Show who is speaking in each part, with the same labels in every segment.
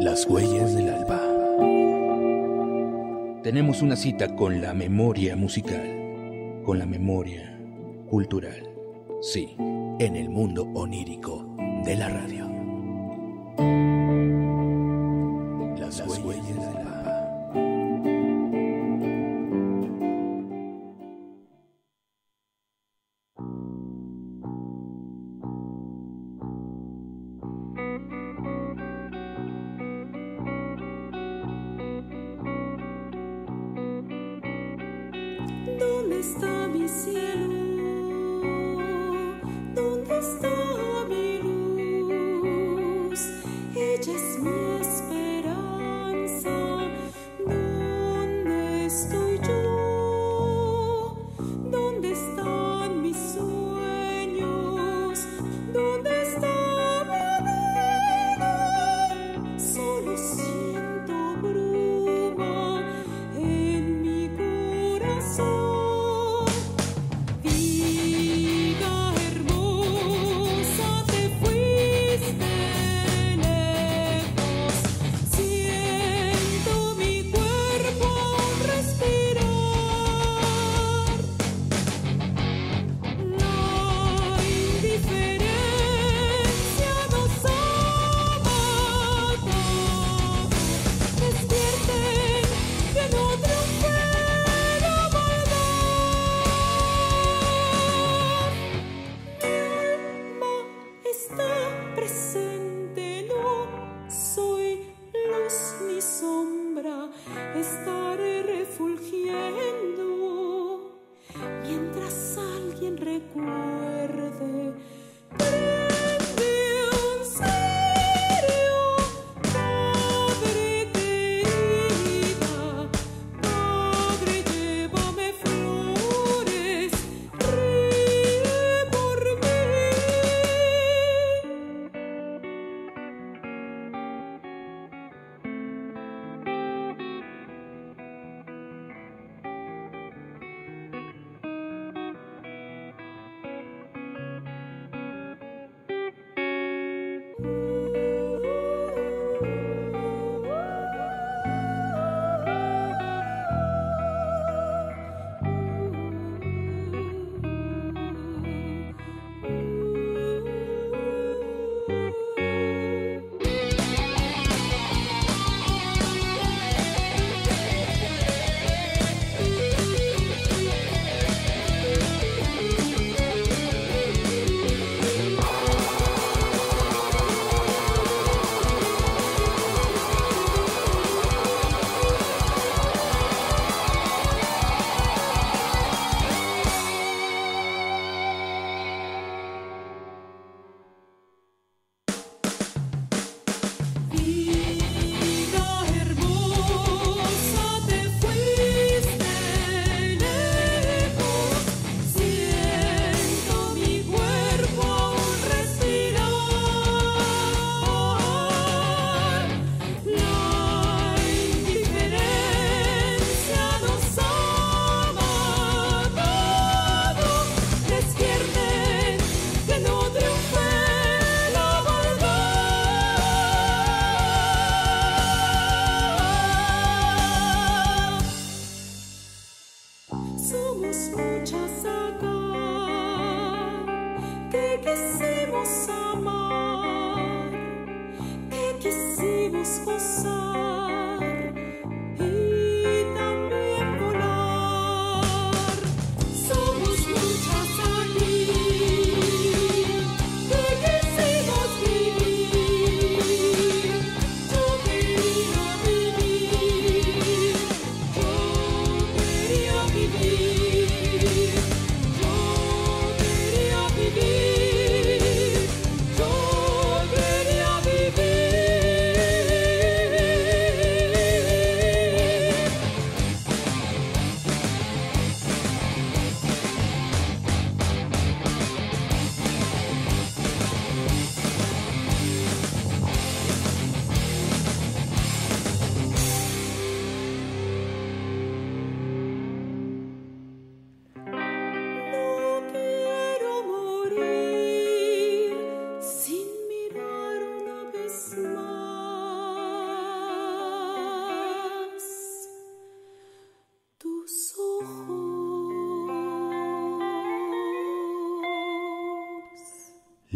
Speaker 1: Las huellas del alba. Tenemos una cita con la memoria musical, con la memoria cultural, sí, en el mundo onírico de la radio.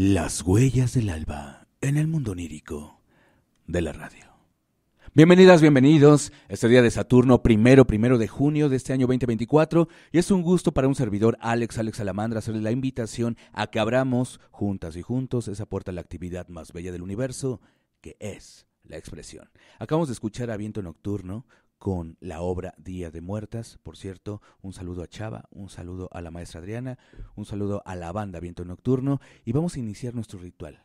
Speaker 1: Las huellas del alba en el mundo onírico de la radio. Bienvenidas, bienvenidos. Este día de Saturno, primero, primero de junio de este año 2024. Y es un gusto para un servidor, Alex, Alex Alamandra hacerle la invitación a que abramos juntas y juntos esa puerta a la actividad más bella del universo, que es la expresión. Acabamos de escuchar a Viento Nocturno, con la obra Día de Muertas. Por cierto, un saludo a Chava, un saludo a la maestra Adriana, un saludo a la banda Viento Nocturno y vamos a iniciar nuestro ritual.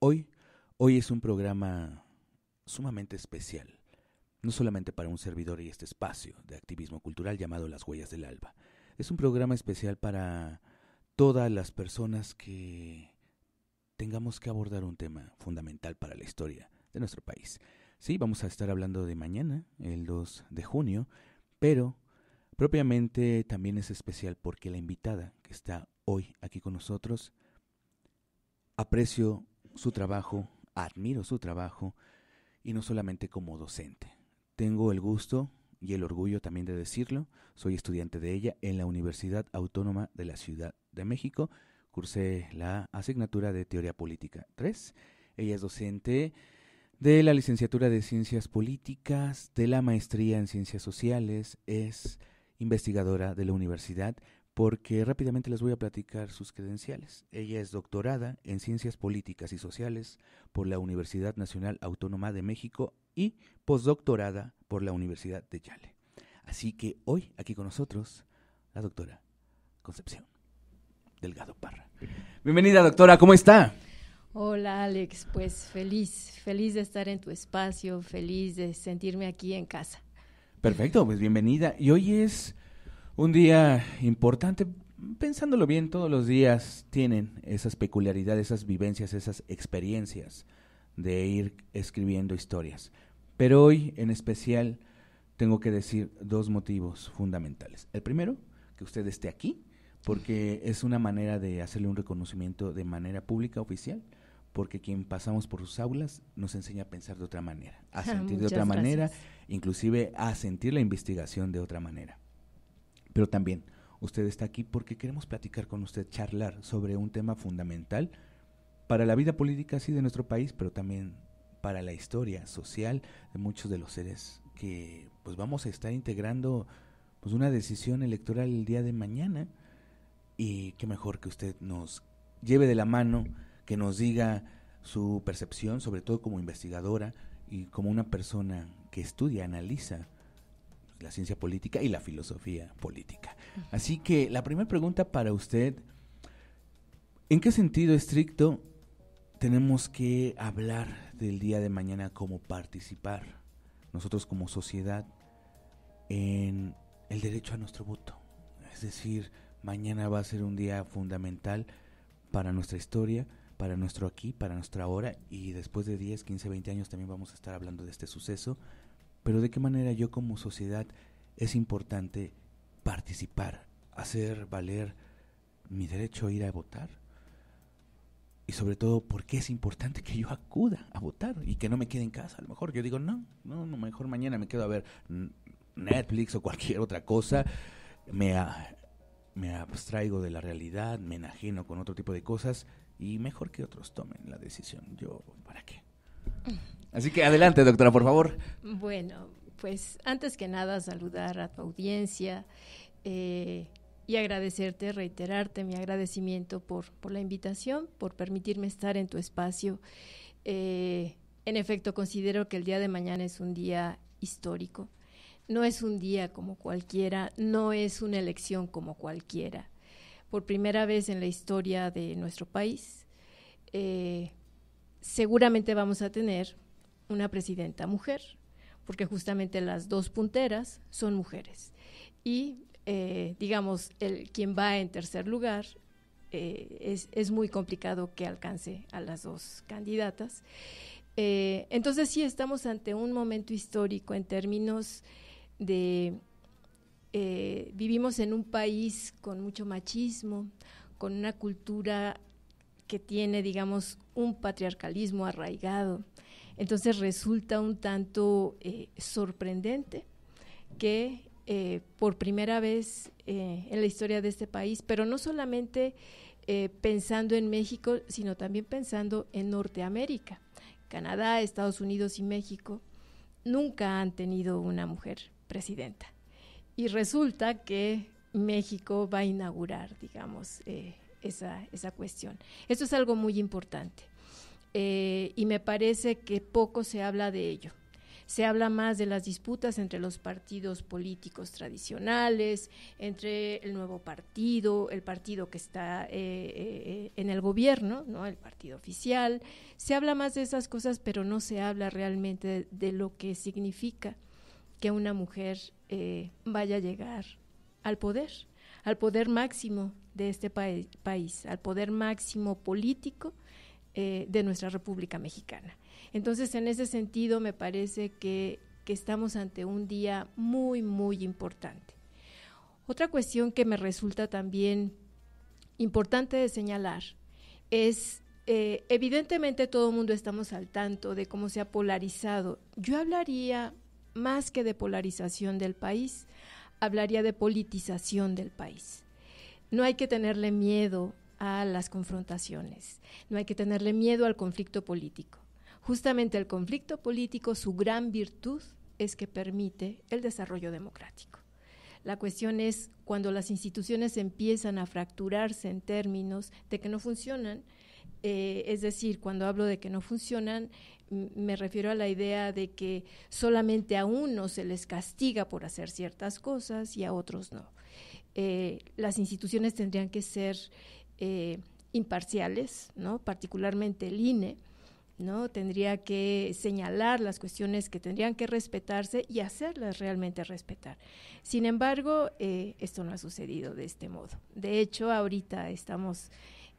Speaker 1: Hoy, hoy es un programa sumamente especial, no solamente para un servidor y este espacio de activismo cultural llamado Las Huellas del Alba. Es un programa especial para todas las personas que tengamos que abordar un tema fundamental para la historia de nuestro país. Sí, vamos a estar hablando de mañana, el 2 de junio, pero propiamente también es especial porque la invitada que está hoy aquí con nosotros, aprecio su trabajo, admiro su trabajo, y no solamente como docente. Tengo el gusto y el orgullo también de decirlo, soy estudiante de ella en la Universidad Autónoma de la Ciudad de México, cursé la asignatura de Teoría Política 3, ella es docente de la licenciatura de Ciencias Políticas, de la maestría en Ciencias Sociales, es investigadora de la universidad, porque rápidamente les voy a platicar sus credenciales. Ella es doctorada en Ciencias Políticas y Sociales por la Universidad Nacional Autónoma de México y postdoctorada por la Universidad de Yale. Así que hoy aquí con nosotros la doctora Concepción Delgado Parra. Bienvenida doctora, ¿cómo está?
Speaker 2: Hola Alex, pues feliz, feliz de estar en tu espacio, feliz de sentirme aquí en casa.
Speaker 1: Perfecto, pues bienvenida. Y hoy es un día importante, pensándolo bien, todos los días tienen esas peculiaridades, esas vivencias, esas experiencias de ir escribiendo historias. Pero hoy en especial tengo que decir dos motivos fundamentales. El primero, que usted esté aquí, porque es una manera de hacerle un reconocimiento de manera pública, oficial, porque quien pasamos por sus aulas nos enseña a pensar de otra manera, a sentir de otra manera, inclusive a sentir la investigación de otra manera. Pero también, usted está aquí porque queremos platicar con usted, charlar sobre un tema fundamental para la vida política, así de nuestro país, pero también para la historia social de muchos de los seres que pues vamos a estar integrando pues una decisión electoral el día de mañana y qué mejor que usted nos lleve de la mano que nos diga su percepción, sobre todo como investigadora y como una persona que estudia, analiza la ciencia política y la filosofía política. Así que la primera pregunta para usted, ¿en qué sentido estricto tenemos que hablar del día de mañana como participar nosotros como sociedad en el derecho a nuestro voto? Es decir, mañana va a ser un día fundamental para nuestra historia para nuestro aquí, para nuestra hora y después de 10, 15, 20 años también vamos a estar hablando de este suceso, pero de qué manera yo como sociedad es importante participar, hacer valer mi derecho a ir a votar y sobre todo por qué es importante que yo acuda a votar y que no me quede en casa. A lo mejor yo digo, no, no, no mejor mañana me quedo a ver Netflix o cualquier otra cosa, me, ah, me abstraigo de la realidad, me enajeno con otro tipo de cosas y mejor que otros tomen la decisión. Yo, ¿para qué? Así que adelante, doctora, por favor.
Speaker 2: Bueno, pues antes que nada saludar a tu audiencia eh, y agradecerte, reiterarte mi agradecimiento por, por, la invitación, por permitirme estar en tu espacio. Eh, en efecto, considero que el día de mañana es un día histórico. No es un día como cualquiera, no es una elección como cualquiera por primera vez en la historia de nuestro país, eh, seguramente vamos a tener una presidenta mujer, porque justamente las dos punteras son mujeres. Y eh, digamos, el, quien va en tercer lugar eh, es, muy complicado que alcance a las dos candidatas. entonces sí estamos ante un momento histórico en términos de eh, vivimos en un país con mucho machismo, con una cultura que tiene, digamos, un patriarcalismo arraigado. Entonces resulta un tanto eh, sorprendente que eh, por primera vez en la historia de este país, pero no solamente pensando en México, sino también pensando en Norteamérica, Canadá, Estados Unidos y México, nunca han tenido una mujer presidenta y resulta que México va a inaugurar, digamos, eh, esa, cuestión. Esto es algo muy importante eh, y me parece que poco se habla de ello. Se habla más de las disputas entre los partidos políticos tradicionales, entre el nuevo partido, el partido que está eh, en el gobierno, ¿no? el partido oficial. Se habla más de esas cosas, pero no se habla realmente de, de lo que significa que una mujer eh, vaya a llegar al poder, al poder máximo de este país, al poder máximo político eh, de nuestra República Mexicana. Entonces, en ese sentido, me parece que, estamos ante un día muy, muy importante. Otra cuestión que me resulta también importante de señalar es, eh, evidentemente todo el mundo estamos al tanto de cómo se ha polarizado. Yo hablaría más que de polarización del país, hablaría de politización del país. No hay que tenerle miedo a las confrontaciones, no hay que tenerle miedo al conflicto político. Justamente el conflicto político, su gran virtud es que permite el desarrollo democrático. La cuestión es cuando las instituciones empiezan a fracturarse en términos de que no funcionan, eh, es decir, cuando hablo de que no funcionan, me refiero a la idea de que solamente a unos se les castiga por hacer ciertas cosas y a otros no. Eh, las instituciones tendrían que ser eh, imparciales, ¿no? particularmente el INE. ¿no? Tendría que señalar las cuestiones que tendrían que respetarse y hacerlas realmente respetar. Sin embargo, esto no ha sucedido de este modo. De hecho, ahorita estamos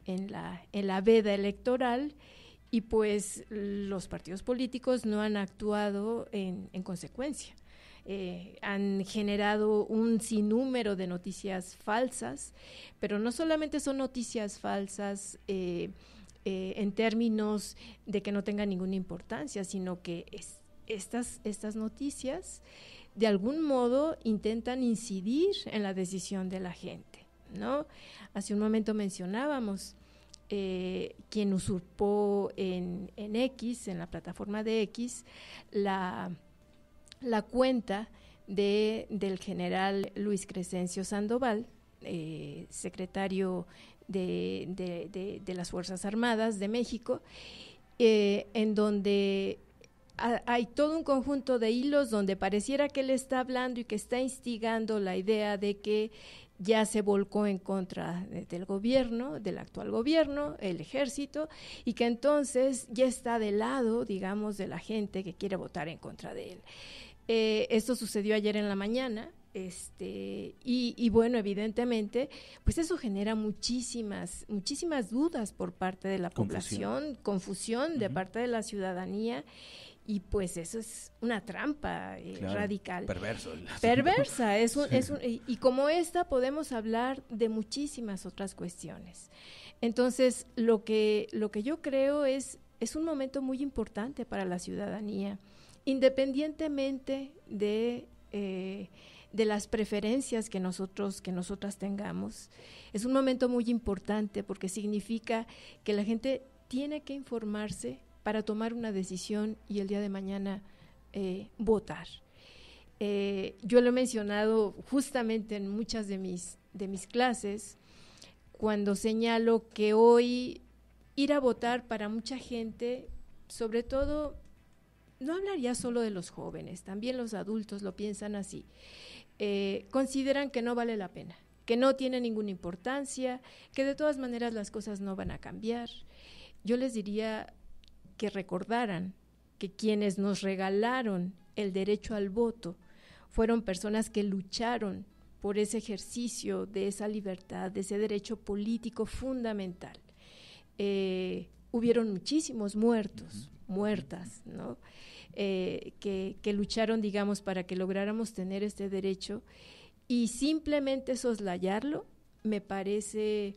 Speaker 2: en la, veda electoral y pues los partidos políticos no han actuado en, en consecuencia. Eh, han generado un sinnúmero de noticias falsas, pero no solamente son noticias falsas eh, eh, en términos de que no tengan ninguna importancia, sino que es, estas, estas noticias de algún modo intentan incidir en la decisión de la gente. ¿no? Hace un momento mencionábamos eh, quien usurpó en, X, en la plataforma de X, la, cuenta de, del general Luis Crescencio Sandoval, eh, secretario de, las Fuerzas Armadas de México, eh, en donde hay todo un conjunto de hilos donde pareciera que él está hablando y que está instigando la idea de que ya se volcó en contra del gobierno, del actual gobierno, el ejército, y que entonces ya está del lado, digamos, de la gente que quiere votar en contra de él. Eh, esto sucedió ayer en la mañana, este y, bueno evidentemente pues eso genera muchísimas muchísimas dudas por parte de la población confusión de parte de la ciudadanía y pues eso es una trampa eh, radical. Perverso.
Speaker 3: Perversa. Es
Speaker 2: y como esta podemos hablar de muchísimas otras cuestiones. Entonces, lo que, lo que yo creo es, es un momento muy importante para la ciudadanía, independientemente de, eh, de las preferencias que nosotros, que nosotras tengamos. Es un momento muy importante porque significa que la gente tiene que informarse para tomar una decisión y el día de mañana eh, votar. Eh, yo lo he mencionado justamente en muchas de mis, de mis clases, cuando señalo que hoy ir a votar para mucha gente, sobre todo, no hablaría solo de los jóvenes, también los adultos lo piensan así, eh, consideran que no vale la pena, que no tiene ninguna importancia, que de todas maneras las cosas no van a cambiar. Yo les diría, que recordaran que quienes nos regalaron el derecho al voto fueron personas que lucharon por ese ejercicio de esa libertad, de ese derecho político fundamental. Eh, hubieron muchísimos muertos, muertas, ¿no? Eh, que, que, lucharon, digamos, para que lográramos tener este derecho y simplemente soslayarlo me parece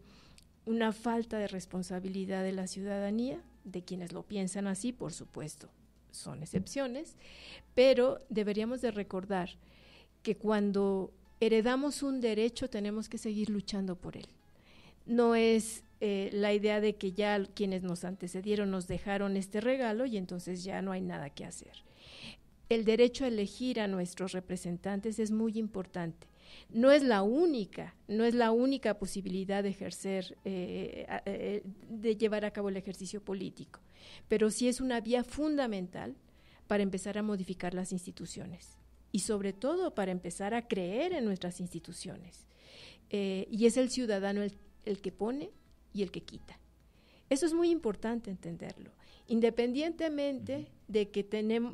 Speaker 2: una falta de responsabilidad de la ciudadanía de quienes lo piensan así, por supuesto, son excepciones, pero deberíamos de recordar que cuando heredamos un derecho tenemos que seguir luchando por él. No es eh, la idea de que ya quienes nos antecedieron nos dejaron este regalo y entonces ya no hay nada que hacer. El derecho a elegir a nuestros representantes es muy importante no es la única, no es la única posibilidad de ejercer, eh, eh, de llevar a cabo el ejercicio político, pero sí es una vía fundamental para empezar a modificar las instituciones y sobre todo para empezar a creer en nuestras instituciones. Eh, y es el ciudadano el, que pone y el que quita. Eso es muy importante entenderlo. Independientemente de que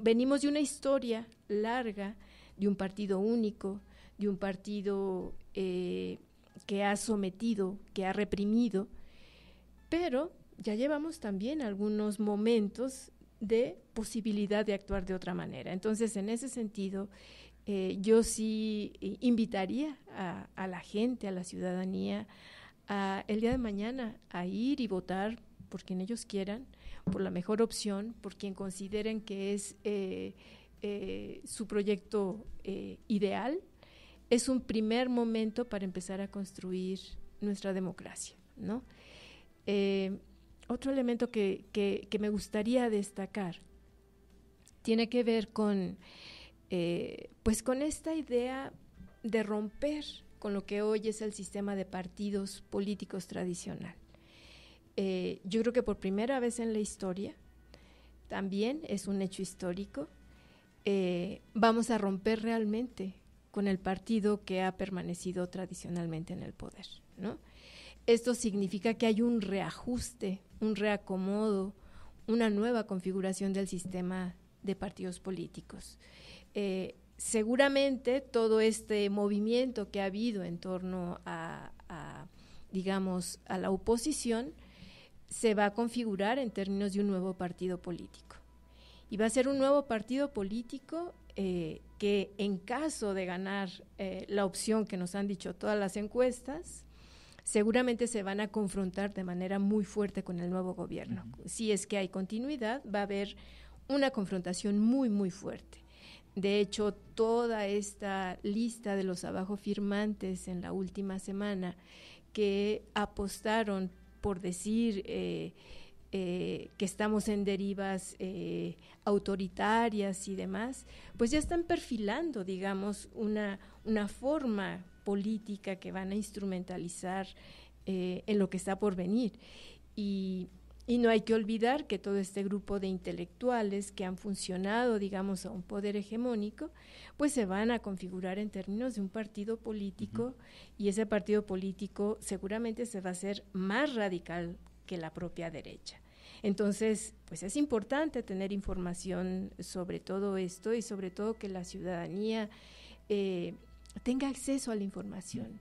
Speaker 2: venimos de una historia larga, de un partido único, de un partido eh, que ha sometido, que ha reprimido, pero ya llevamos también algunos momentos de posibilidad de actuar de otra manera. Entonces, en ese sentido, eh, yo sí eh, invitaría a, la gente, a la ciudadanía, el día de mañana a ir y votar por quien ellos quieran, por la mejor opción, por quien consideren que es su proyecto ideal es un primer momento para empezar a construir nuestra democracia. Eh, otro elemento que, me gustaría destacar tiene que ver con, eh, pues con esta idea de romper con lo que hoy es el sistema de partidos políticos tradicional. Eh, yo creo que por primera vez en la historia, también es un hecho histórico, vamos a romper realmente con el partido que ha permanecido tradicionalmente en el poder. ¿no? Esto significa que hay un reajuste, un reacomodo, una nueva configuración del sistema de partidos políticos. Eh, seguramente todo este movimiento que ha habido en torno a, digamos, a la oposición se va a configurar en términos de un nuevo partido político y va a ser un nuevo partido político eh, que en caso de ganar eh, la opción que nos han dicho todas las encuestas, seguramente se van a confrontar de manera muy fuerte con el nuevo gobierno. Si es que hay continuidad, va a haber una confrontación muy, muy fuerte. De hecho, toda esta lista de los abajo firmantes en la última semana que apostaron por decir... Eh, eh, que estamos en derivas eh, autoritarias y demás, pues ya están perfilando, digamos, una, una forma política que van a instrumentalizar eh, en lo que está por venir. Y, y no hay que olvidar que todo este grupo de intelectuales que han funcionado, digamos, a un poder hegemónico, pues se van a configurar en términos de un partido político y ese partido político seguramente se va a hacer más radical que la propia derecha. Entonces, pues es importante tener información sobre todo esto y sobre todo que la ciudadanía eh, tenga acceso a la información.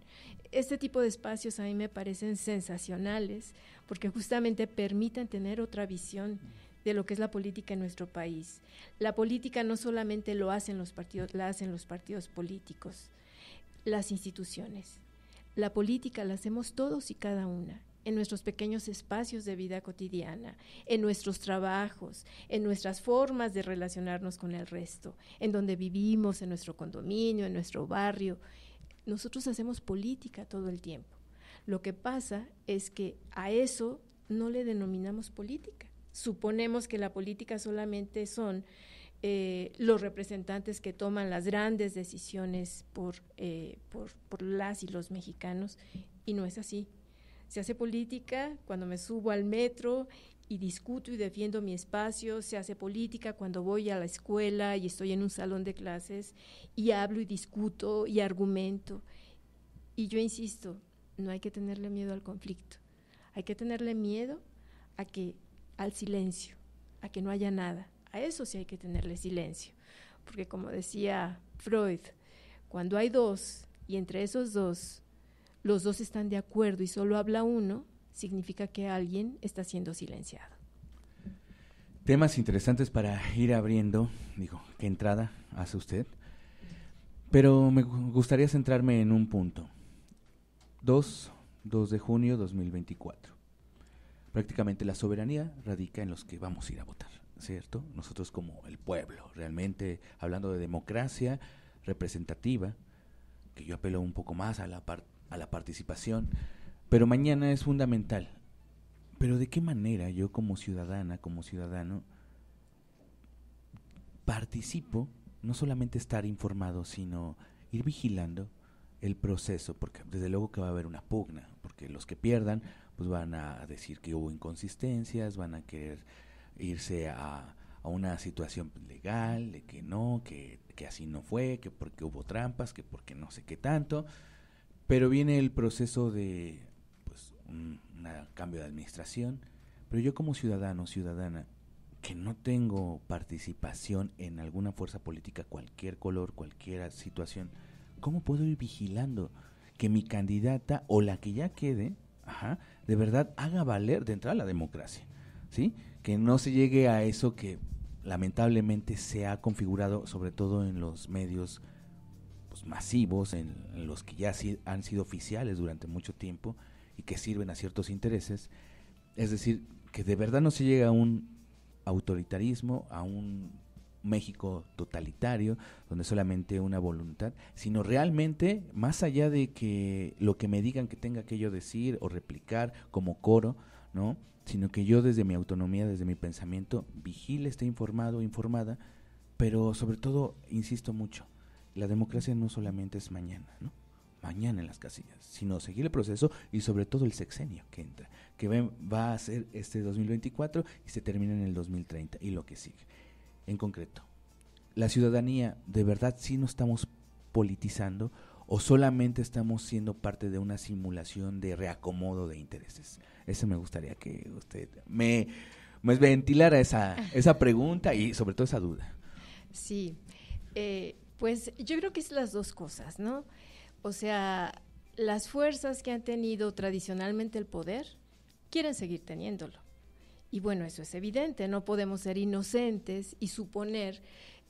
Speaker 2: Este tipo de espacios a mí me parecen sensacionales porque justamente permiten tener otra visión de lo que es la política en nuestro país. La política no solamente lo hacen los partidos, la hacen los partidos políticos, las instituciones. La política la hacemos todos y cada una en nuestros pequeños espacios de vida cotidiana, en nuestros trabajos, en nuestras formas de relacionarnos con el resto, en donde vivimos, en nuestro condominio, en nuestro barrio. Nosotros hacemos política todo el tiempo. Lo que pasa es que a eso no le denominamos política. Suponemos que la política solamente son eh, los representantes que toman las grandes decisiones por, eh, por, por las y los mexicanos y no es así se hace política cuando me subo al metro y discuto y defiendo mi espacio, se hace política cuando voy a la escuela y estoy en un salón de clases y hablo y discuto y argumento. Y yo insisto, no hay que tenerle miedo al conflicto, hay que tenerle miedo a que al silencio, a que no haya nada. A eso sí hay que tenerle silencio, porque como decía Freud, cuando hay dos y entre esos dos los dos están de acuerdo y solo habla uno, significa que alguien está siendo silenciado.
Speaker 1: Temas interesantes para ir abriendo, digo, qué entrada hace usted, pero me gustaría centrarme en un punto. 2, de junio 2024. Prácticamente la soberanía radica en los que vamos a ir a votar, ¿cierto? Nosotros como el pueblo, realmente hablando de democracia representativa, que yo apelo un poco más a la parte a la participación, pero mañana es fundamental. Pero ¿de qué manera yo como ciudadana, como ciudadano, participo, no solamente estar informado, sino ir vigilando el proceso, porque desde luego que va a haber una pugna, porque los que pierdan pues van a decir que hubo inconsistencias, van a querer irse a, una situación legal, de que no, que, que así no fue, que porque hubo trampas, que porque no sé qué tanto, pero viene el proceso de pues, un, cambio de administración, pero yo como ciudadano, ciudadana, que no tengo participación en alguna fuerza política, cualquier color, cualquier situación, ¿cómo puedo ir vigilando que mi candidata o la que ya quede, ajá, de verdad haga valer de entrada la democracia? ¿Sí? Que no se llegue a eso que lamentablemente se ha configurado, sobre todo en los medios pues, masivos, en, los que ya han sido oficiales durante mucho tiempo y que sirven a ciertos intereses. Es decir, que de verdad no se llega a un autoritarismo, a un México totalitario, donde solamente una voluntad, sino realmente, más allá de que lo que me digan que tenga que yo decir o replicar como coro, ¿no? sino que yo desde mi autonomía, desde mi pensamiento, vigile, esté informado, informada, pero sobre todo, insisto mucho, la democracia no solamente es mañana, ¿no? mañana en las casillas, sino seguir el proceso y sobre todo el sexenio que entra, que va a ser este 2024 y se termina en el 2030 y lo que sigue. En concreto, la ciudadanía de verdad sí no estamos politizando o solamente estamos siendo parte de una simulación de reacomodo de intereses. Eso me gustaría que usted me, me ventilara esa, esa pregunta y sobre todo esa duda.
Speaker 2: Sí. Eh, pues yo creo que es las dos cosas, ¿no? O sea, las fuerzas que han tenido tradicionalmente el poder quieren seguir teniéndolo. Y bueno, eso es evidente, no podemos ser inocentes y suponer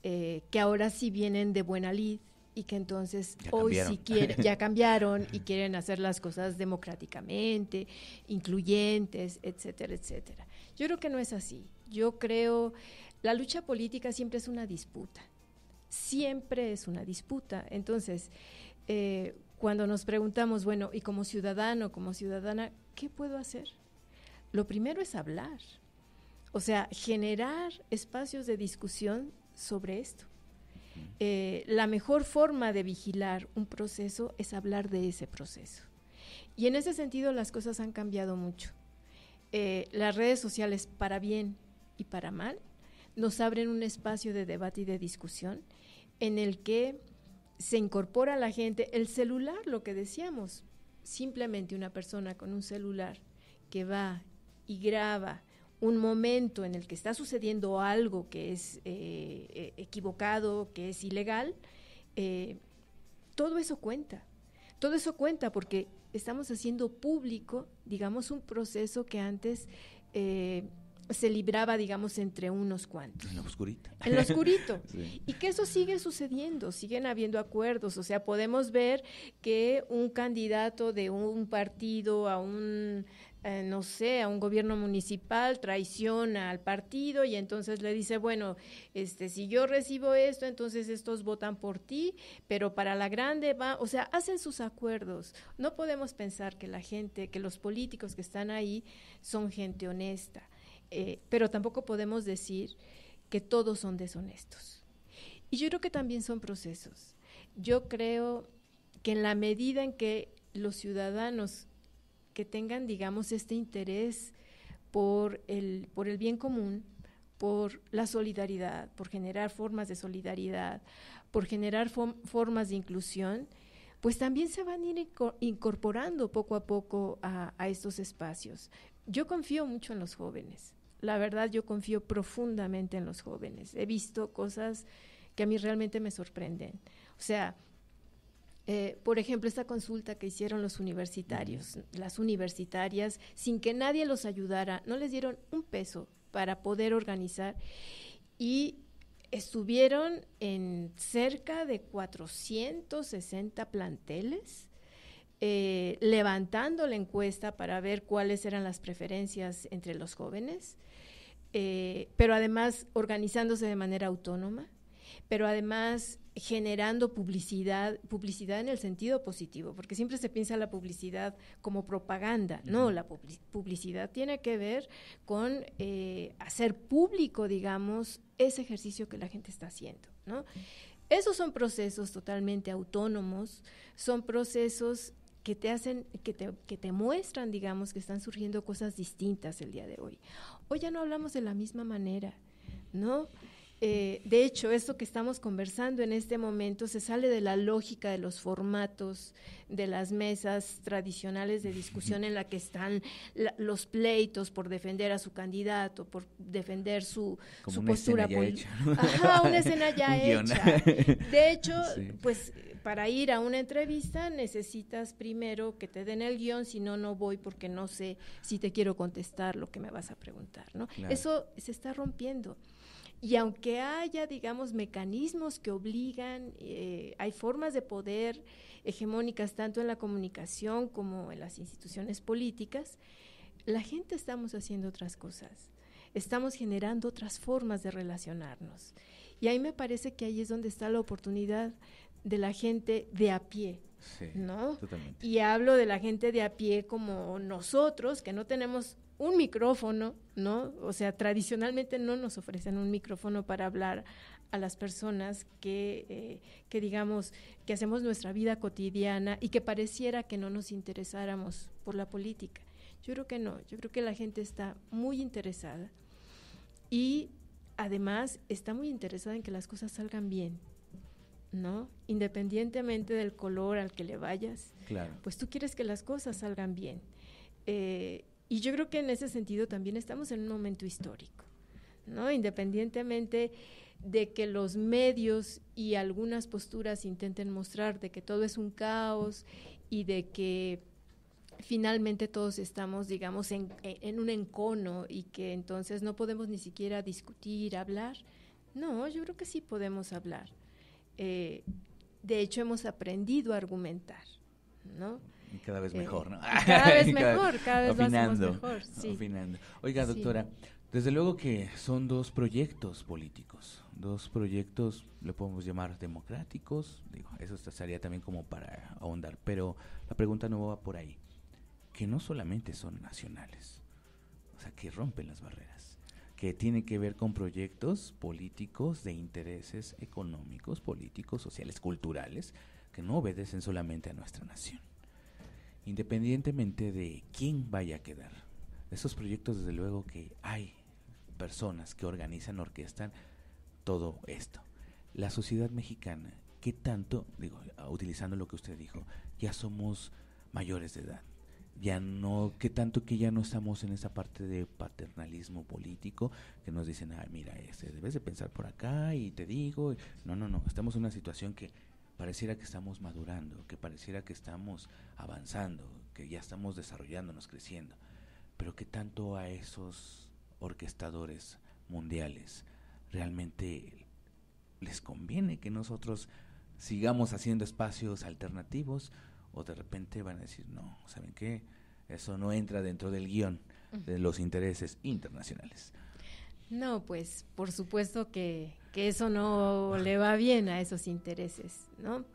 Speaker 2: eh, que ahora sí vienen de buena lid y que entonces hoy sí quieren, ya cambiaron y quieren hacer las cosas democráticamente, incluyentes, etcétera, etcétera. Yo creo que no es así. Yo creo, la lucha política siempre es una disputa siempre es una disputa. Entonces, eh, cuando nos preguntamos, bueno, y como ciudadano, como ciudadana, ¿qué puedo hacer? Lo primero es hablar, o sea, generar espacios de discusión sobre esto. Eh, la mejor forma de vigilar un proceso es hablar de ese proceso. Y en ese sentido las cosas han cambiado mucho. Eh, las redes sociales, para bien y para mal, nos abren un espacio de debate y de discusión en el que se incorpora la gente. El celular, lo que decíamos, simplemente una persona con un celular que va y graba un momento en el que está sucediendo algo que es eh, e-, equivocado, que es ilegal, eh, todo eso cuenta. Todo eso cuenta porque estamos haciendo público, digamos, un proceso que antes eh, se libraba, digamos, entre unos cuantos. En la
Speaker 1: oscurito. En la oscurito.
Speaker 2: Y que eso sigue sucediendo, siguen habiendo acuerdos. O sea, podemos ver que un candidato de un partido a un eh, no sé, a un gobierno municipal, traiciona al partido y entonces le dice, bueno, este, si yo recibo esto, entonces estos votan por ti, pero para la grande va, o sea, hacen sus acuerdos. No podemos pensar que la gente, que los políticos que están ahí son gente honesta. Eh, pero tampoco podemos decir que todos son deshonestos. Y yo creo que también son procesos. Yo creo que en la medida en que los ciudadanos que tengan, digamos, este interés por el, por el bien común, por la solidaridad, por generar formas de solidaridad, por generar formas de inclusión, pues también se van a ir incorporando poco a poco a estos espacios. Yo confío mucho en los jóvenes. La verdad, yo confío profundamente en los jóvenes. He visto cosas que a mí realmente me sorprenden. O sea, eh, por ejemplo, esta consulta que hicieron los universitarios, las universitarias, sin que nadie los ayudara, no les dieron un peso para poder organizar y estuvieron en cerca de 460 planteles eh, levantando la encuesta para ver cuáles eran las preferencias entre los jóvenes, eh, pero además organizándose de manera autónoma, pero además generando publicidad, publicidad en el sentido positivo, porque siempre se piensa la publicidad como propaganda, no, la publicidad tiene que ver con eh, hacer público, digamos, ese ejercicio que la gente está haciendo, Esos son procesos totalmente autónomos, son procesos que te hacen, que te, que te muestran, digamos, que están surgiendo cosas distintas el día de hoy. Hoy ya no hablamos de la misma manera, ¿no? Eh, de hecho, esto que estamos conversando en este momento se sale de la lógica de los formatos, de las mesas tradicionales de discusión en la que están los pleitos por defender a su candidato, por defender su, su postura política. una escena ya Un De hecho, pues para ir a una entrevista necesitas primero que te den el guión, si no, no voy porque no sé si te quiero contestar lo que me vas a preguntar, ¿no? Eso se está rompiendo. Y aunque haya, digamos, mecanismos que obligan, eh, hay formas de poder hegemónicas tanto en la comunicación como en las instituciones políticas, la gente estamos haciendo otras cosas, estamos generando otras formas de relacionarnos. Y ahí me parece que ahí es donde está la oportunidad de la gente de a pie, ¿no? Y hablo de la gente de a pie como nosotros, que no tenemos un micrófono, ¿no? O sea, tradicionalmente no nos ofrecen un micrófono para hablar a las personas que, eh, que digamos, que hacemos nuestra vida cotidiana y que pareciera que no nos interesáramos por la política. Yo creo que no, yo creo que la gente está muy interesada y además está muy interesada en que las cosas salgan bien, ¿no? Independientemente del color al que le vayas, claro. pues tú quieres que las cosas salgan bien. Eh, y yo creo que en ese sentido también estamos en un momento histórico, ¿no? Independientemente de que los medios y algunas posturas intenten mostrar de que todo es un caos y de que finalmente todos estamos, digamos, en, en un encono y que entonces no podemos ni siquiera discutir, hablar. No, yo creo que sí podemos hablar. Eh, de hecho hemos aprendido a argumentar, ¿no? Cada vez eh,
Speaker 1: mejor, ¿no? Cada vez mejor, cada vez mejor. Sí. Oiga, doctora, desde luego que son dos proyectos políticos, dos proyectos, lo podemos llamar democráticos, digo, eso estaría también como para ahondar, pero la pregunta no va por ahí, que no solamente son nacionales, o sea, que rompen las barreras que tiene que ver con proyectos políticos de intereses económicos, políticos, sociales, culturales, que no obedecen solamente a nuestra nación. Independientemente de quién vaya a quedar, esos proyectos desde luego que hay personas que organizan, orquestan todo esto. La sociedad mexicana, ¿qué tanto, digo, utilizando lo que usted dijo, ya somos mayores de edad? ya no, que tanto que ya no estamos en esa parte de paternalismo político que nos dicen, ah, mira, este, debes de pensar por acá y te digo, no, no, no, estamos en una situación que pareciera que estamos madurando, que pareciera que estamos avanzando, que ya estamos desarrollándonos, creciendo, pero ¿qué tanto a esos orquestadores mundiales realmente les conviene que nosotros sigamos haciendo espacios alternativos, o de repente van a decir, no, ¿saben qué? Eso no entra dentro del guión de los intereses internacionales.
Speaker 2: No, pues por supuesto que, eso no le va bien a esos intereses, ¿no?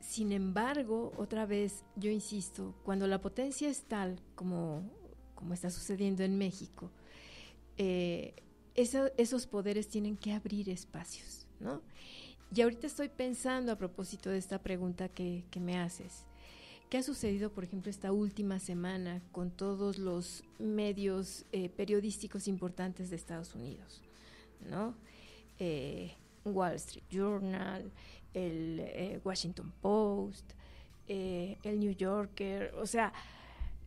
Speaker 2: Sin embargo, otra vez, yo insisto, cuando la potencia es tal como, está sucediendo en México, eh, esos poderes tienen que abrir espacios, ¿no? Y ahorita estoy pensando a propósito de esta pregunta que, que me haces. ¿Qué ha sucedido, por ejemplo, esta última semana con todos los medios eh, periodísticos importantes de Estados Unidos? ¿No? Eh, Wall Street Journal, el eh, Washington Post, el New Yorker, o sea,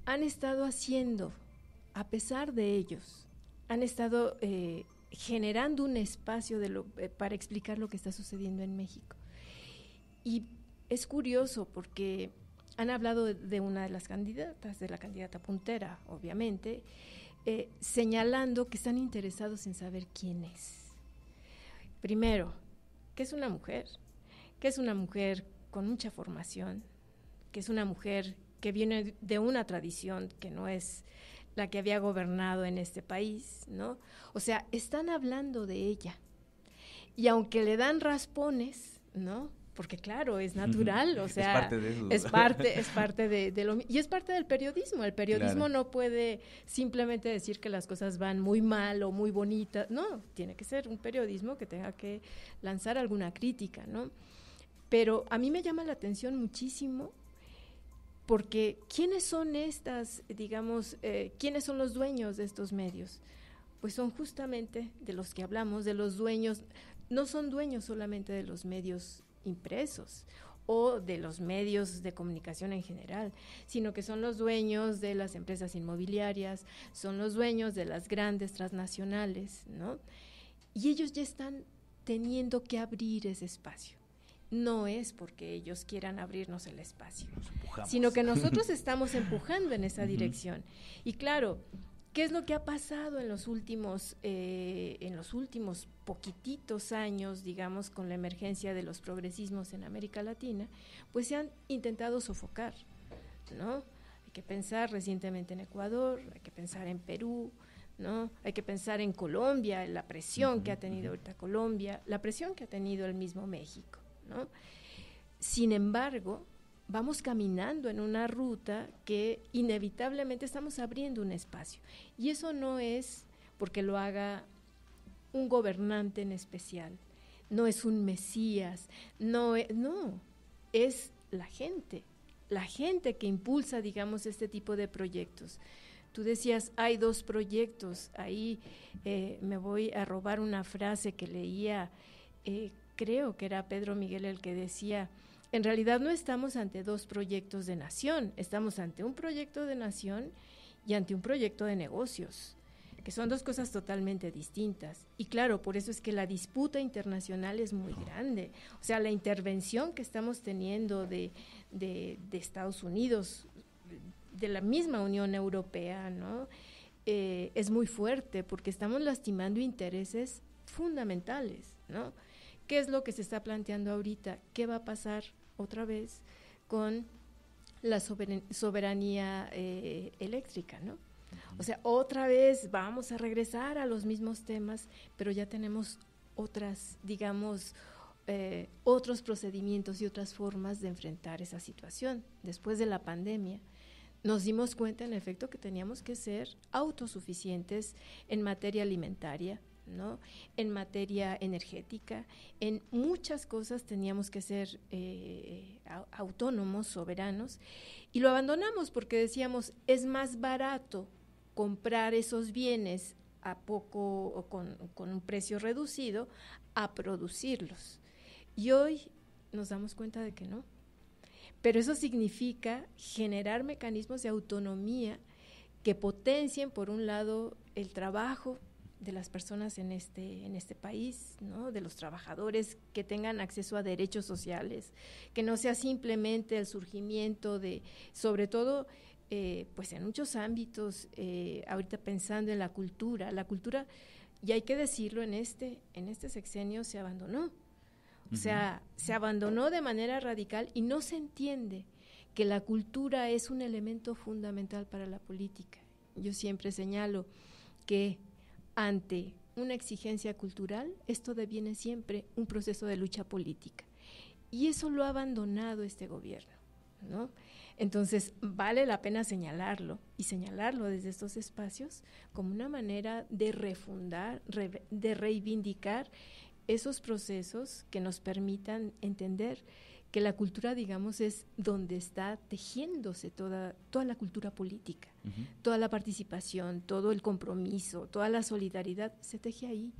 Speaker 2: han estado haciendo, a pesar de ellos, han estado generando un espacio para explicar lo que está sucediendo en México. Y es curioso porque han hablado de, una de las candidatas, de la candidata puntera, obviamente, eh, señalando que están interesados en saber quién es. Primero, que es una mujer, que es una mujer con mucha formación, que es una mujer que viene de una tradición que no es la que había gobernado en este país, ¿no? O sea, están hablando de ella. Y aunque le dan raspones, ¿no? porque claro, es natural, o sea, es parte Es parte, de, lo y es parte del periodismo. El periodismo no puede simplemente decir que las cosas van muy mal o muy bonitas, no, tiene que ser un periodismo que tenga que lanzar alguna crítica, ¿no? Pero a mí me llama la atención muchísimo porque ¿quiénes son estas, digamos, eh, quiénes son los dueños de estos medios? Pues son justamente de los que hablamos, de los dueños, no son dueños solamente de los medios impresos o de los medios de comunicación en general, sino que son los dueños de las empresas inmobiliarias, son los dueños de las grandes transnacionales, ¿no? Y ellos ya están teniendo que abrir ese espacio. No es porque ellos quieran abrirnos el espacio, sino que nosotros estamos empujando en esa dirección. Y claro, ¿Qué es lo que ha pasado en los últimos, eh, en los últimos poquititos años, digamos, con la emergencia de los progresismos en América Latina? Pues se han intentado sofocar, ¿no? Hay que pensar recientemente en Ecuador, hay que pensar en Perú, ¿no? Hay que pensar en Colombia, en la presión que ha tenido ahorita Colombia, la presión que ha tenido el mismo México, ¿no? Sin embargo, vamos caminando en una ruta que inevitablemente estamos abriendo un espacio. Y eso no es porque lo haga un gobernante en especial, no es un mesías, no, es, no, es la gente, la gente que impulsa, digamos, este tipo de proyectos. Tú decías, hay dos proyectos, ahí eh, me voy a robar una frase que leía, eh, creo que era Pedro Miguel el que decía, en realidad no estamos ante dos proyectos de nación, estamos ante un proyecto de nación y ante un proyecto de negocios, que son dos cosas totalmente distintas. Y claro, por eso es que la disputa internacional es muy grande. O sea, la intervención que estamos teniendo de, Estados Unidos, de la misma Unión Europea, eh, es muy fuerte porque estamos lastimando intereses fundamentales, ¿no? ¿Qué es lo que se está planteando ahorita? ¿Qué va a pasar otra vez con la soberanía eh, eléctrica, ¿no? O sea, otra vez vamos a regresar a los mismos temas, pero ya tenemos otras, digamos, eh, otros procedimientos y otras formas de enfrentar esa situación. Después de la pandemia, nos dimos cuenta, en efecto, que teníamos que ser autosuficientes en materia alimentaria, en materia energética, en muchas cosas teníamos que ser eh, autónomos, soberanos, y lo abandonamos porque decíamos, es más barato comprar esos bienes a poco o con un precio reducido a producirlos. Y hoy nos damos cuenta de que no. Pero eso significa generar mecanismos de autonomía que potencien, por un lado, el trabajo de las personas en este, en este país, ¿no? de los trabajadores, que tengan acceso a derechos sociales, que no sea simplemente el surgimiento de, sobre todo, eh, pues en muchos ámbitos, eh, ahorita pensando en la cultura, la cultura, y hay que decirlo, en este, en este sexenio se abandonó. O sea, se abandonó de manera radical y no se entiende que la cultura es un elemento fundamental para la política. Yo siempre señalo que ante una exigencia cultural, esto deviene siempre un proceso de lucha política. Y eso lo ha abandonado este gobierno. ¿no? Entonces, vale la pena señalarlo y señalarlo desde estos espacios como una manera de refundar, de reivindicar esos procesos que nos permitan entender que la cultura, digamos, es donde está tejiéndose toda, toda la cultura política, toda la participación, todo el compromiso, toda la solidaridad, se teje ahí,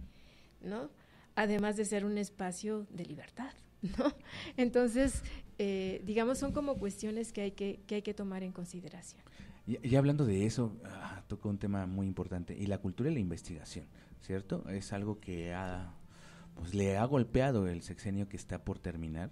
Speaker 2: ¿no? Además de ser un espacio de libertad, ¿no? Entonces, eh, digamos, son como cuestiones que hay que, que, hay que tomar en consideración.
Speaker 1: Y, hablando de eso, ah, tocó un tema muy importante, y la cultura y la investigación, ¿cierto? Es algo que ha, pues, le ha golpeado el sexenio que está por terminar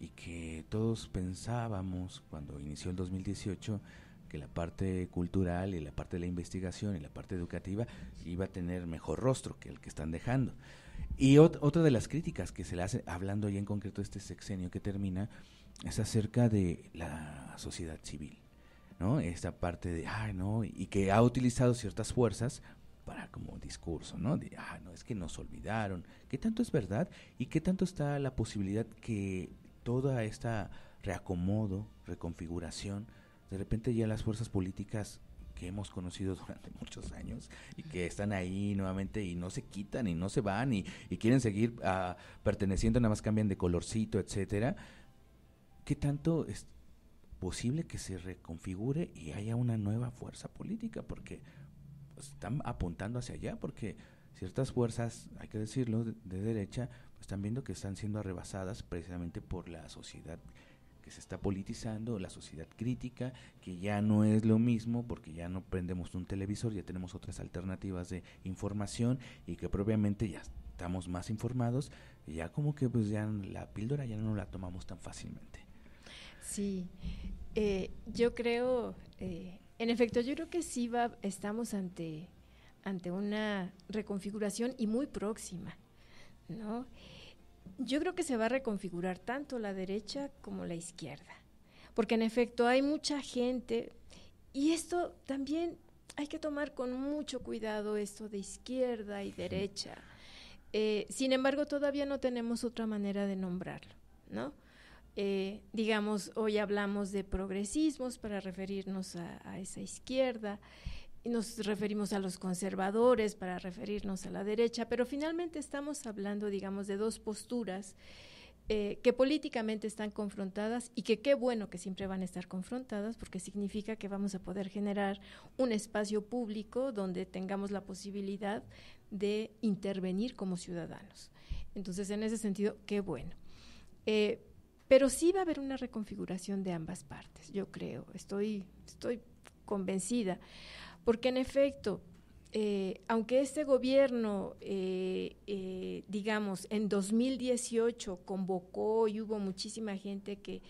Speaker 1: y que todos pensábamos cuando inició el 2018 que la parte cultural y la parte de la investigación y la parte educativa iba a tener mejor rostro que el que están dejando. Y otra de las críticas que se le hace, hablando ya en concreto de este sexenio que termina, es acerca de la sociedad civil, ¿no? Esta parte de, ah, no, y que ha utilizado ciertas fuerzas para como discurso, ¿no? De, ah, no, es que nos olvidaron. ¿Qué tanto es verdad? ¿Y qué tanto está la posibilidad que toda esta reacomodo, reconfiguración, de repente ya las fuerzas políticas que hemos conocido durante muchos años y que están ahí nuevamente y no se quitan y no se van y, quieren seguir ah, perteneciendo, nada más cambian de colorcito, etcétera. ¿Qué tanto es posible que se reconfigure y haya una nueva fuerza política? Porque pues, están apuntando hacia allá, porque ciertas fuerzas, hay que decirlo, de derecha, están viendo que están siendo arrebasadas precisamente por la sociedad que se está politizando, la sociedad crítica, que ya no es lo mismo porque ya no prendemos un televisor, ya tenemos otras alternativas de información y que propiamente ya estamos más informados, y ya como que pues ya la píldora ya no la tomamos tan
Speaker 2: fácilmente. Sí, eh, yo creo, eh, en efecto, yo creo que sí va, estamos ante, ante una reconfiguración y muy próxima, ¿no? Yo creo que se va a reconfigurar tanto la derecha como la izquierda, porque en efecto hay mucha gente y esto también hay que tomar con mucho cuidado esto de izquierda y derecha. Eh, sin embargo, todavía no tenemos otra manera de nombrarlo, ¿no? Eh, digamos, hoy hablamos de progresismos para referirnos a esa izquierda nos referimos a los conservadores para referirnos a la derecha, pero finalmente estamos hablando, digamos, de dos posturas eh, que políticamente están confrontadas y que qué bueno que siempre van a estar confrontadas porque significa que vamos a poder generar un espacio público donde tengamos la posibilidad de intervenir como ciudadanos. Entonces, en ese sentido, qué bueno. Eh, pero sí va a haber una reconfiguración de ambas partes, yo creo, estoy, estoy convencida porque en efecto, eh, aunque este gobierno, eh, eh, digamos, en 2018 convocó y hubo muchísima gente que,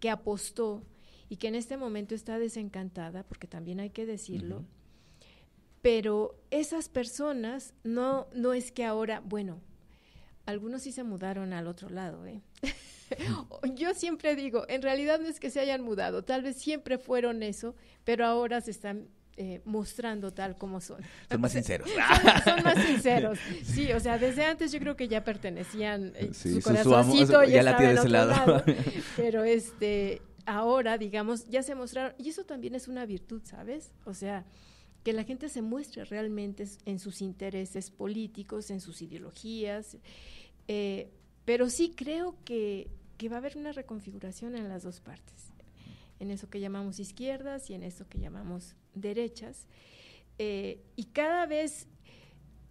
Speaker 2: que, apostó y que en este momento está desencantada, porque también hay que decirlo, pero esas personas no, no es que ahora, bueno, algunos sí se mudaron al otro lado, ¿eh? Yo siempre digo, en realidad no es que se hayan mudado, tal vez siempre fueron eso, pero ahora se están eh, mostrando tal como son. Son más sinceros. son, más sinceros. Sí, o sea, desde antes yo creo que ya pertenecían eh, su corazoncito ya, la de ese Pero este, ahora, digamos, ya se mostraron y eso también es una virtud, ¿sabes? O sea, que la gente se muestre realmente en sus intereses políticos, en sus ideologías. Eh, pero sí creo que, que va a haber una reconfiguración en las dos partes en eso que llamamos izquierdas y en eso que llamamos derechas. Eh, y cada vez,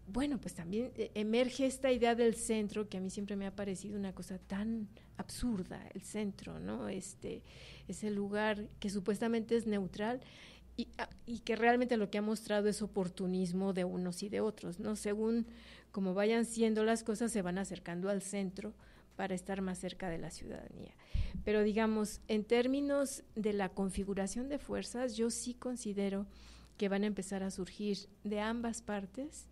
Speaker 2: bueno, pues también eh, emerge esta idea del centro, que a mí siempre me ha parecido una cosa tan absurda, el centro, ¿no? Este, ese lugar que supuestamente es neutral. Y, ah, y, que realmente lo que ha mostrado es oportunismo de unos y de otros, ¿no? Según como vayan siendo las cosas, se van acercando al centro para estar más cerca de la ciudadanía. Pero digamos, en términos de la configuración de fuerzas, yo sí considero que van a empezar a surgir de ambas partes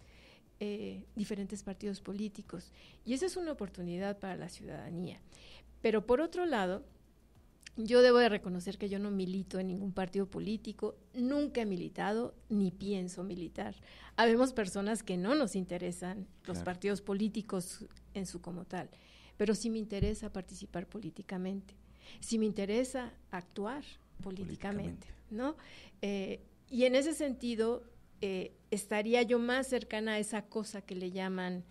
Speaker 2: eh, diferentes partidos políticos. Y esa es una oportunidad para la ciudadanía. Pero por otro lado, yo debo de reconocer que yo no milito en ningún partido político, nunca he militado ni pienso militar. Habemos personas que no nos interesan los partidos políticos en su como tal pero si me interesa participar políticamente, si me interesa actuar políticamente, ¿no? Eh, y en ese sentido eh, estaría yo más cercana a esa cosa que le llaman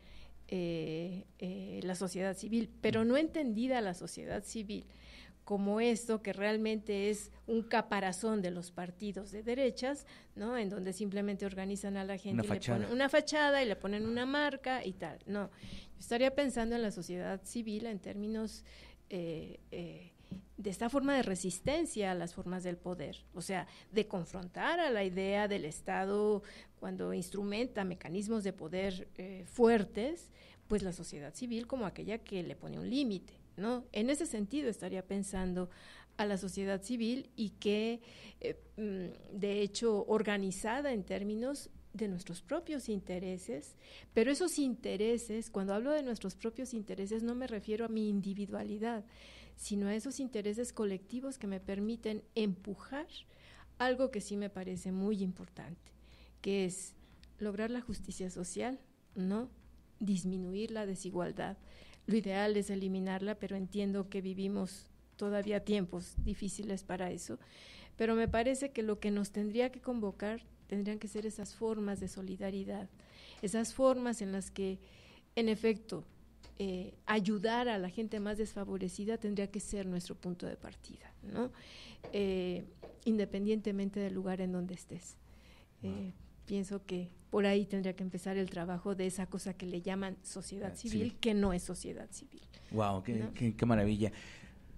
Speaker 2: eh, la sociedad civil, pero no entendida la sociedad civil como esto, que realmente es un caparazón de los partidos de derechas, ¿no? En donde simplemente organizan a la gente una fachada. le ponen una fachada y le ponen una marca y tal. No, yo estaría pensando en la sociedad civil en términos eh, eh, de esta forma de resistencia a las formas del poder, o sea, de confrontar a la idea del Estado cuando instrumenta mecanismos de poder eh, fuertes, pues la sociedad civil como aquella que le pone un límite en ese sentido estaría pensando a la sociedad civil y que, eh, mm, de hecho, organizada en términos de nuestros propios intereses, pero esos intereses, cuando hablo de nuestros propios intereses, no me refiero a mi individualidad, sino a esos intereses colectivos que me permiten empujar algo que sí me parece muy importante, que es lograr la justicia social, ¿no? Disminuir la desigualdad, lo ideal es eliminarla, pero entiendo que vivimos todavía tiempos difíciles para eso. Pero me parece que lo que nos tendría que convocar tendrían que ser esas formas de solidaridad, esas formas en las que, en efecto, eh, ayudar a la gente más desfavorecida tendría que ser nuestro punto de partida, ¿no? Eh, independientemente del lugar en donde estés. Eh, pienso que por ahí tendría que empezar el trabajo de esa cosa que le llaman sociedad ah, civil, que no es sociedad civil.
Speaker 1: ¡Wow! Qué, maravilla!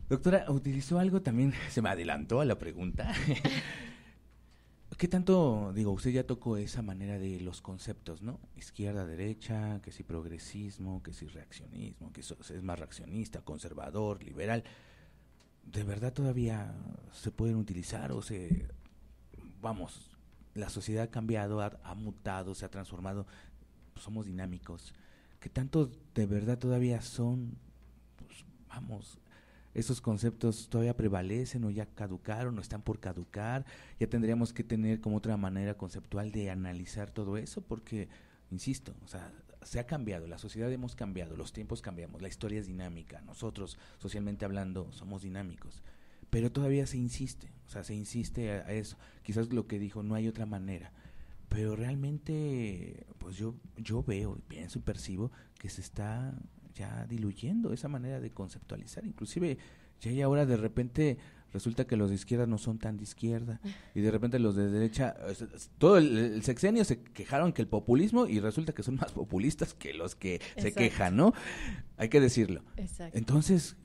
Speaker 1: Doctora, utilizó algo también, se me adelantó a la pregunta. ¿Qué tanto, digo, usted ya tocó esa manera de los conceptos, ¿no? Izquierda, derecha, que si progresismo, que si reaccionismo, que es más reaccionista, conservador, liberal. ¿De verdad todavía se pueden utilizar o se, vamos, la sociedad ha cambiado, ha, mutado, se ha transformado, pues, somos dinámicos. ¿Qué tanto de verdad todavía son, pues, vamos, esos conceptos todavía prevalecen o ya caducaron o están por caducar? Ya tendríamos que tener como otra manera conceptual de analizar todo eso porque, insisto, se ha cambiado, la sociedad hemos cambiado, los tiempos cambiamos, la historia es dinámica, nosotros, socialmente hablando, somos dinámicos pero todavía se insiste, o sea, se insiste a, eso. Quizás lo que dijo, no hay otra manera pero realmente pues yo yo veo pienso y percibo que se está ya diluyendo esa manera de conceptualizar inclusive ya y ahora de repente resulta que los de izquierda no son tan de izquierda y de repente los de derecha todo el, sexenio se quejaron que el populismo y resulta que son más populistas que los que se quejan no hay que decirlo Exacto. entonces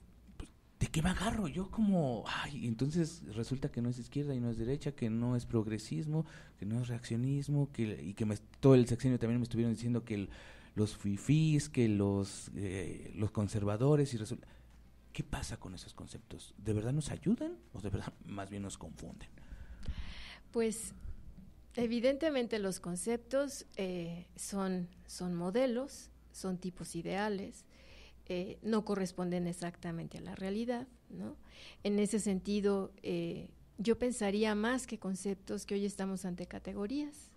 Speaker 1: ¿de qué me agarro? Yo como, ay, entonces resulta que no es izquierda y no es derecha, que no es progresismo, que no es reaccionismo, que, y que todo el sexenio también me estuvieron diciendo que los fifís, que los, eh, los conservadores, y resulta... ¿Qué pasa con esos conceptos? ¿De verdad nos ayudan o de verdad más bien nos confunden?
Speaker 2: Pues evidentemente los conceptos eh, son, son modelos, son tipos ideales, eh, no corresponden exactamente a la realidad. ¿no? En ese sentido, eh, yo pensaría más que conceptos que hoy estamos ante categorías.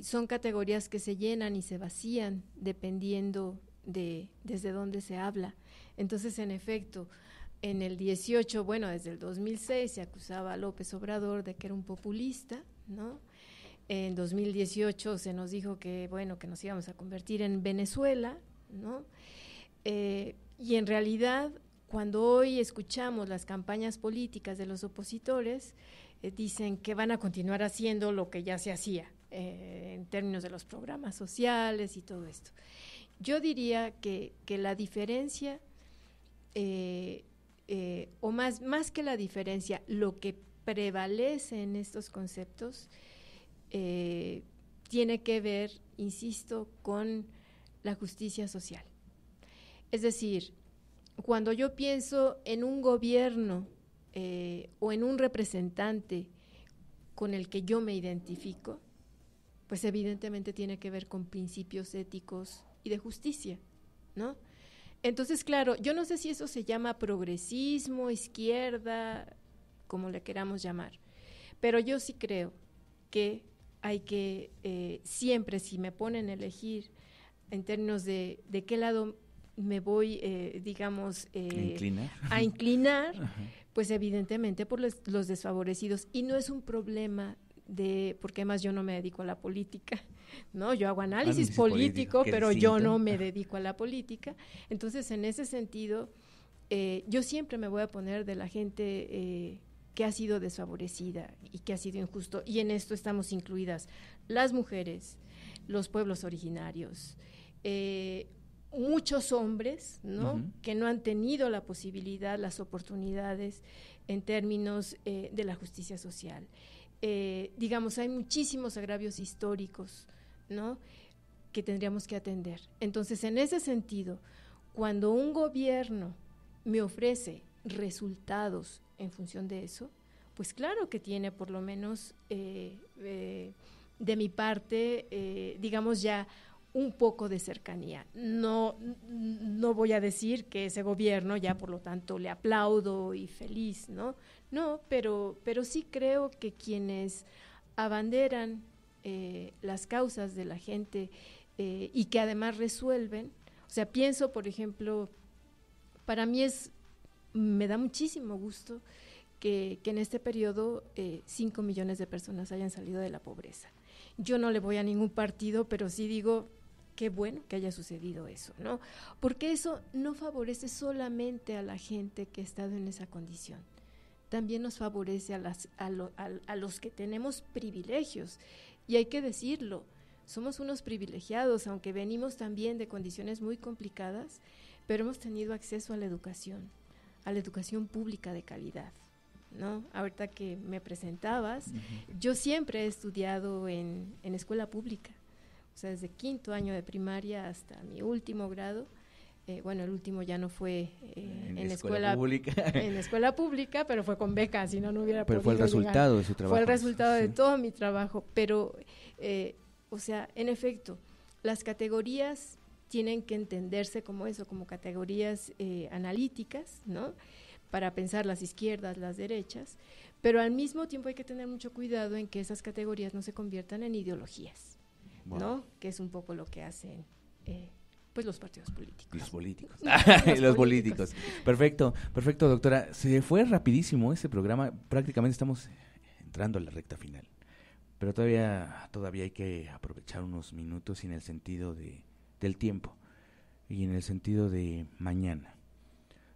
Speaker 2: Son categorías que se llenan y se vacían dependiendo de desde dónde se habla. Entonces, en efecto, en el 18, bueno, desde el 2006 se acusaba a López Obrador de que era un populista, ¿no? En 2018 se nos dijo que, bueno, que nos íbamos a convertir en Venezuela, ¿no? Eh, y en realidad, cuando hoy escuchamos las campañas políticas de los opositores, eh, dicen que van a continuar haciendo lo que ya se hacía eh, en términos de los programas sociales y todo esto. Yo diría que, que la diferencia, o más, más que la diferencia, lo que prevalece en estos conceptos tiene que ver, insisto, con la justicia social. Es decir, cuando yo pienso en un gobierno eh, o en un representante con el que yo me identifico, pues evidentemente tiene que ver con principios éticos y de justicia, ¿no? Entonces, claro, yo no sé si eso se llama progresismo, izquierda, como le queramos llamar, pero yo sí creo que hay que eh, siempre, si me ponen a elegir en términos de de qué lado me voy, eh, digamos, eh, a inclinar, pues evidentemente por los, desfavorecidos. Y no es un problema de, porque además yo no me dedico a la política, ¿no? Yo hago análisis, político, pero yo no me dedico a la política. Entonces, en ese sentido, eh, yo siempre me voy a poner de la gente que ha sido desfavorecida y que ha sido injusto. Y en esto estamos incluidas las mujeres, los pueblos originarios, muchos hombres, Que no han tenido la posibilidad, las oportunidades en términos eh, de la justicia social. Eh, digamos, hay muchísimos agravios históricos, ¿no? Que tendríamos que atender. Entonces, en ese sentido, cuando un gobierno me ofrece resultados en función de eso, pues claro que tiene por lo menos eh, de mi parte, digamos ya, un poco de cercanía. No, no voy a decir que ese gobierno ya por lo tanto le aplaudo y feliz, ¿no? No, pero, pero sí creo que quienes abanderan eh, las causas de la gente eh, y que además resuelven, o sea, pienso, por ejemplo, para mí es, me da muchísimo gusto que, en este periodo 5 eh, millones de personas hayan salido de la pobreza. Yo no le voy a ningún partido, pero sí digo, qué bueno que haya sucedido eso, ¿no? Porque eso no favorece solamente a la gente que ha estado en esa condición, también nos favorece a, las, a, los que tenemos privilegios. Y hay que decirlo, somos unos privilegiados, aunque venimos también de condiciones muy complicadas, pero hemos tenido acceso a la educación, a la educación pública de calidad. ¿no? Ahorita que me presentabas, yo siempre he estudiado en escuela pública o sea, desde quinto año de primaria hasta mi último grado. Eh, bueno, el último ya no fue eh, en, escuela, pública. en escuela pública, pero fue con becas si no, no hubiera podido. Pero fue el resultado de su trabajo. Fue el resultado de todo mi trabajo, pero, eh, o sea, en efecto, las categorías tienen que entenderse como eso, como categorías analíticas, ¿no? Para pensar las izquierdas, las derechas, pero al mismo tiempo hay que tener mucho cuidado en que esas categorías no se conviertan en ideologías. ¿no? Que es un poco lo que hacen. Eh, pues los partidos políticos. Los políticos.
Speaker 1: los, políticos. Perfecto, perfecto, doctora. Se fue rapidísimo ese programa. Prácticamente estamos entrando a la recta final. Pero todavía, todavía hay que aprovechar unos minutos en el sentido de, del tiempo y en el sentido de mañana.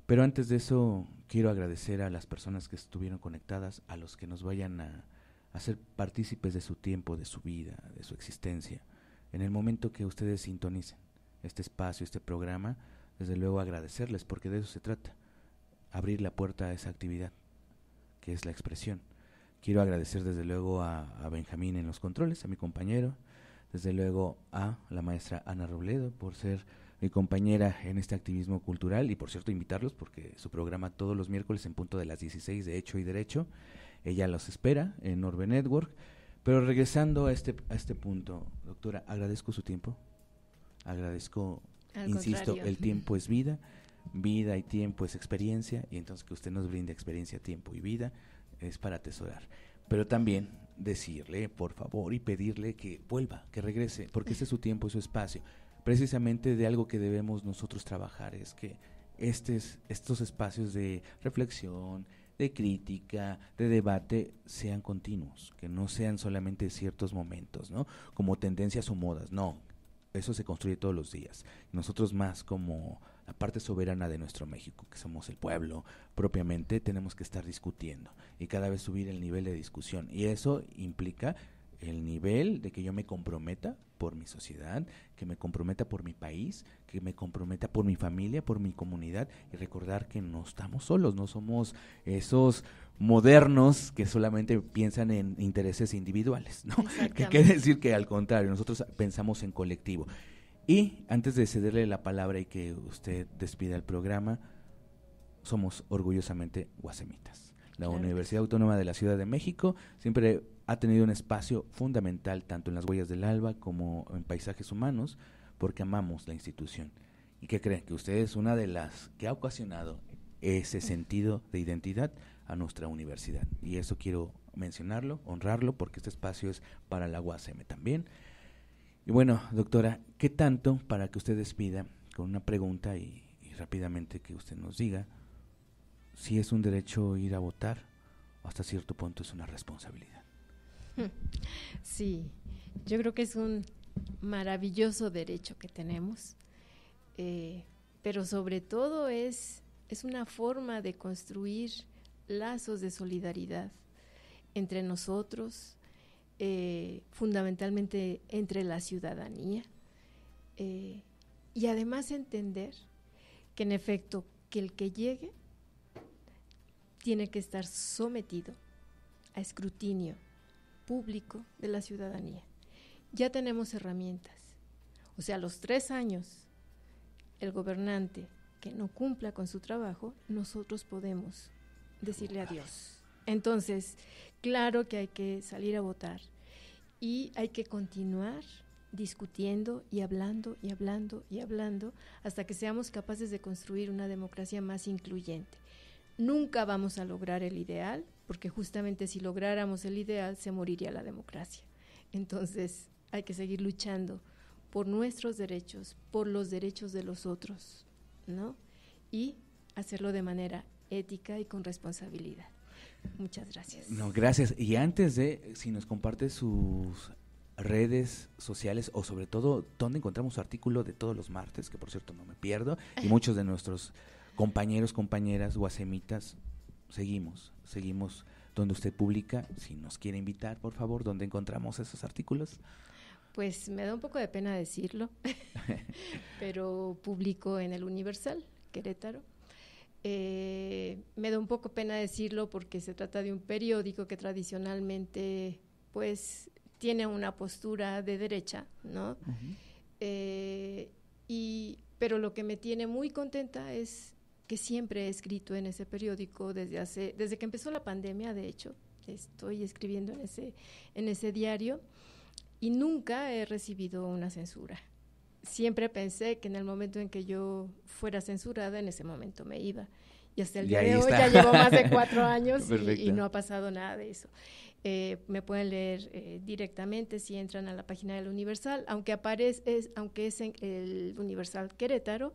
Speaker 1: Pero antes de eso, quiero agradecer a las personas que estuvieron conectadas, a los que nos vayan a, ser partícipes de su tiempo, de su vida, de su existencia, en el momento que ustedes sintonicen este espacio, este programa, desde luego agradecerles, porque de eso se trata, abrir la puerta a esa actividad, que es la expresión. Quiero agradecer desde luego a, a Benjamín en los controles, a mi compañero, desde luego a la maestra Ana Robledo por ser mi compañera en este activismo cultural y por cierto invitarlos porque su programa todos los miércoles en punto de las 16 de Hecho y Derecho ella los espera en Orbe Network. Pero regresando a este, a este punto, doctora, agradezco su tiempo. Agradezco, insisto, el tiempo es vida, vida y tiempo es experiencia, y entonces que usted nos brinde experiencia, tiempo y vida es para atesorar. Pero también decirle, por favor, y pedirle que vuelva, que regrese, porque ese es su tiempo y su espacio. Precisamente de algo que debemos nosotros trabajar es que estos espacios de reflexión, de crítica, de debate, sean continuos, que no sean solamente ciertos momentos, ¿no? Como tendencias o modas, no, eso se construye todos los días. Nosotros más como la parte soberana de nuestro México, que somos el pueblo, propiamente tenemos que estar discutiendo y cada vez subir el nivel de discusión. Y eso implica el nivel de que yo me comprometa por mi sociedad, que me comprometa por mi país, que me comprometa por mi familia, por mi comunidad y recordar que no estamos solos, no somos esos modernos que solamente piensan en intereses individuales, ¿no? Que quiere decir que al contrario, nosotros pensamos en colectivo. Y antes de cederle la palabra y que usted despida el programa, somos orgullosamente guasemitas. La Universidad Autónoma de la Ciudad de México siempre ha tenido un espacio fundamental tanto en las huellas del alba como en paisajes humanos, porque amamos la institución. ¿Y qué creen? Que usted es una de las que ha ocasionado ese sentido de identidad a nuestra universidad. Y eso quiero mencionarlo, honrarlo, porque este espacio es para la UACM también. Y bueno, doctora, ¿qué tanto para que usted despida con una pregunta y, y rápidamente que usted nos diga si es un derecho ir a votar o hasta cierto punto es una responsabilidad?
Speaker 2: Sí, yo creo que es un maravilloso derecho que tenemos, eh, pero sobre todo es, es una forma de construir lazos de solidaridad entre nosotros, eh, fundamentalmente entre la ciudadanía, eh, y además entender que en efecto que el que llegue tiene que estar sometido a escrutinio público, de la ciudadanía. Ya tenemos herramientas. O sea, a los tres años, el gobernante que no cumpla con su trabajo, nosotros podemos decirle adiós. Entonces, claro que hay que salir a votar y hay que continuar discutiendo y hablando y hablando y hablando hasta que seamos capaces de construir una democracia más incluyente. Nunca vamos a lograr el ideal porque justamente si lográramos el ideal se moriría la democracia. Entonces hay que seguir luchando por nuestros derechos, por los derechos de los otros, ¿no? Y hacerlo de manera ética y con responsabilidad. Muchas gracias. No, gracias.
Speaker 1: Y antes de, si nos comparte sus redes sociales o sobre todo dónde encontramos su artículo de todos los martes, que por cierto no me pierdo, y muchos de nuestros compañeros, compañeras, guasemitas, seguimos seguimos donde usted publica. Si nos quiere invitar, por favor, ¿dónde encontramos esos artículos?
Speaker 2: Pues me da un poco de pena decirlo, pero publico en el Universal, Querétaro. Eh, me da un poco pena decirlo porque se trata de un periódico que tradicionalmente pues tiene una postura de derecha, ¿no? Eh, y, pero lo que me tiene muy contenta es que siempre he escrito en ese periódico desde hace, desde que empezó la pandemia, de hecho, estoy escribiendo en ese, en ese diario y nunca he recibido una censura. Siempre pensé que en el momento en que yo fuera censurada, en ese momento me iba. Y hasta el día de hoy ya llevo más de cuatro años y, no ha pasado nada de eso. Eh, me pueden leer eh, directamente si entran a la página del Universal, aunque aparece, es, aunque es en el Universal Querétaro,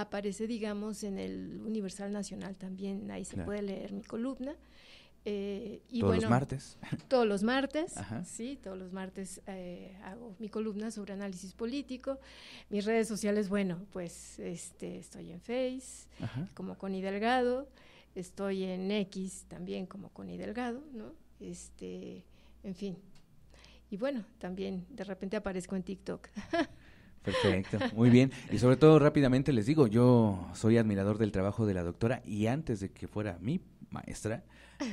Speaker 2: aparece, digamos, en el Universal Nacional también, ahí se puede leer mi columna. Eh, y todos los martes. Todos los martes, sí, todos los martes eh, hago mi columna sobre análisis político. Mis redes sociales, bueno, pues este, estoy en Face, como Connie Delgado, estoy en X también como Connie Delgado, ¿no? Este, en fin. Y bueno, también de repente aparezco en TikTok.
Speaker 1: Perfecto, muy bien. Y sobre todo rápidamente les digo, yo soy admirador del trabajo de la doctora y antes de que fuera mi maestra,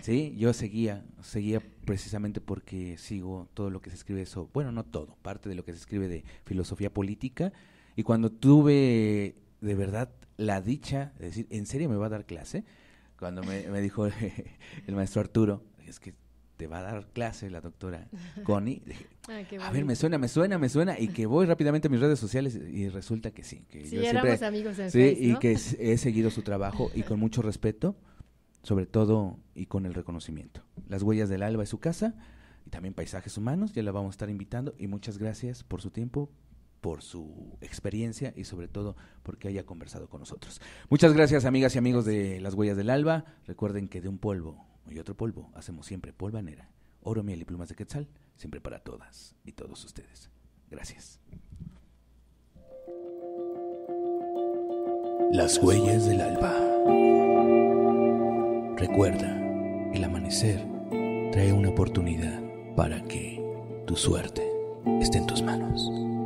Speaker 1: sí, yo seguía, seguía precisamente porque sigo todo lo que se escribe eso, bueno, no todo, parte de lo que se escribe de filosofía política y cuando tuve de verdad la dicha de decir, ¿en serio me va a dar clase? Cuando me, me dijo el maestro Arturo, es que te va a dar clase la doctora Connie. Ah, a ver, me suena, me suena, me suena, y que voy rápidamente a mis redes sociales y resulta que sí. sí, éramos amigos en sí, y que he seguido su trabajo y con mucho respeto, sobre todo y con el reconocimiento. Las huellas del alba es su casa y también paisajes humanos, ya la vamos a estar invitando y muchas gracias por su tiempo, por su experiencia y sobre todo porque haya conversado con nosotros. Muchas gracias amigas y amigos de Las Huellas del Alba. Recuerden que de un polvo y otro polvo hacemos siempre polvanera, oro, miel y plumas de quetzal, siempre para todas y todos ustedes. Gracias. Las huellas del alba. Recuerda, el amanecer trae una oportunidad para que tu suerte esté en tus manos.